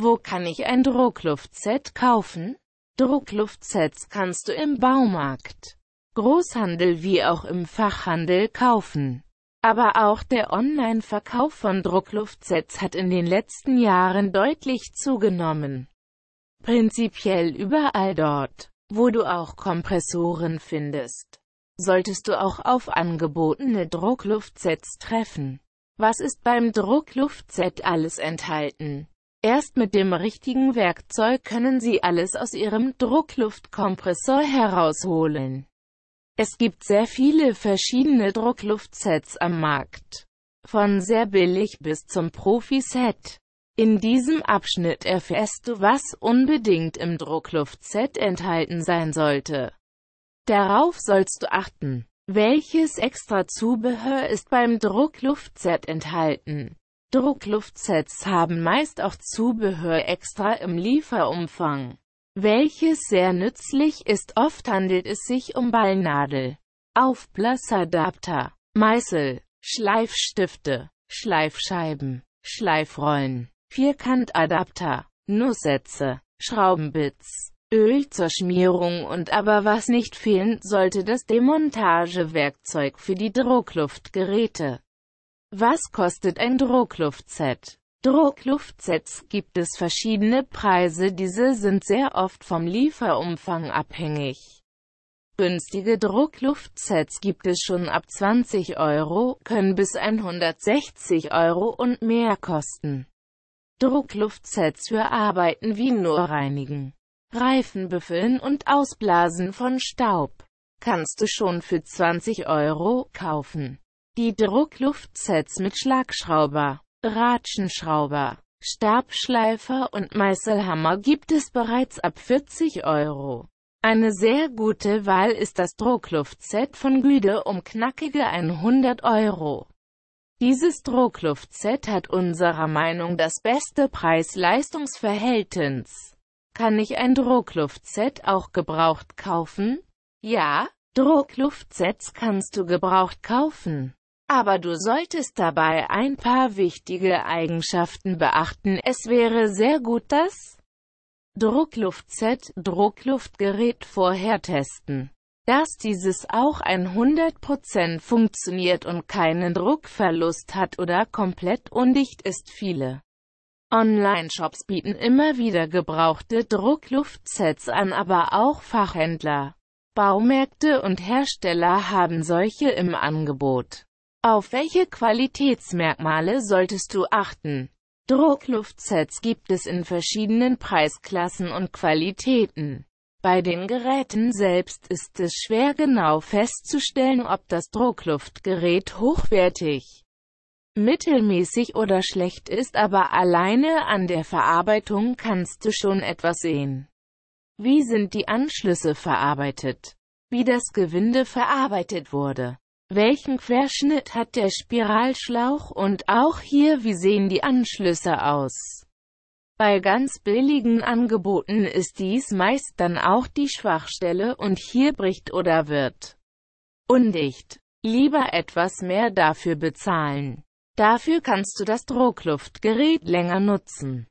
Wo kann ich ein Druckluftset kaufen? Druckluftsets kannst du im Baumarkt, Großhandel wie auch im Fachhandel kaufen. Aber auch der Online-Verkauf von Druckluftsets hat in den letzten Jahren deutlich zugenommen. Prinzipiell überall dort, wo du auch Kompressoren findest, solltest du auch auf angebotene Druckluftsets treffen. Was ist beim Druckluftset alles enthalten? Erst mit dem richtigen Werkzeug können Sie alles aus Ihrem Druckluftkompressor herausholen. Es gibt sehr viele verschiedene Druckluftsets am Markt. Von sehr billig bis zum Profi-Set. In diesem Abschnitt erfährst du, was unbedingt im Druckluftset enthalten sein sollte. Darauf sollst du achten. Welches extra Zubehör ist beim Druckluftset enthalten? Druckluftsets haben meist auch Zubehör extra im Lieferumfang, welches sehr nützlich ist. Oft handelt es sich um Ballnadel, Aufblasadapter, Meißel, Schleifstifte, Schleifscheiben, Schleifrollen, Vierkantadapter, Nusssätze, Schraubenbits, Öl zur Schmierung und aber was nicht fehlen sollte das Demontagewerkzeug für die Druckluftgeräte. Was kostet ein Druckluftset? Druckluftsets gibt es verschiedene Preise, diese sind sehr oft vom Lieferumfang abhängig. Günstige Druckluftsets gibt es schon ab 20 Euro, können bis 160 Euro und mehr kosten. Druckluftsets für Arbeiten wie nur reinigen, Reifen befüllen und ausblasen von Staub kannst du schon für 20 Euro kaufen die Druckluftsets mit Schlagschrauber, Ratschenschrauber, Stabschleifer und Meißelhammer gibt es bereits ab 40 Euro. Eine sehr gute Wahl ist das Druckluftset von Güde um knackige 100 Euro. Dieses Druckluftset hat unserer Meinung das beste Preis-Leistungs-Verhältnis. Kann ich ein Druckluftset auch gebraucht kaufen? Ja, Druckluftsets kannst du gebraucht kaufen aber du solltest dabei ein paar wichtige Eigenschaften beachten. Es wäre sehr gut, das Druckluft-Z Druckluftgerät vorher testen. Dass dieses auch 100% funktioniert und keinen Druckverlust hat oder komplett undicht ist viele. Online-Shops bieten immer wieder gebrauchte Druckluftsets an, aber auch Fachhändler, Baumärkte und Hersteller haben solche im Angebot. Auf welche Qualitätsmerkmale solltest du achten? Druckluftsets gibt es in verschiedenen Preisklassen und Qualitäten. Bei den Geräten selbst ist es schwer genau festzustellen, ob das Druckluftgerät hochwertig, mittelmäßig oder schlecht ist, aber alleine an der Verarbeitung kannst du schon etwas sehen. Wie sind die Anschlüsse verarbeitet? Wie das Gewinde verarbeitet wurde? Welchen Querschnitt hat der Spiralschlauch und auch hier wie sehen die Anschlüsse aus? Bei ganz billigen Angeboten ist dies meist dann auch die Schwachstelle und hier bricht oder wird undicht. Lieber etwas mehr dafür bezahlen. Dafür kannst du das Druckluftgerät länger nutzen.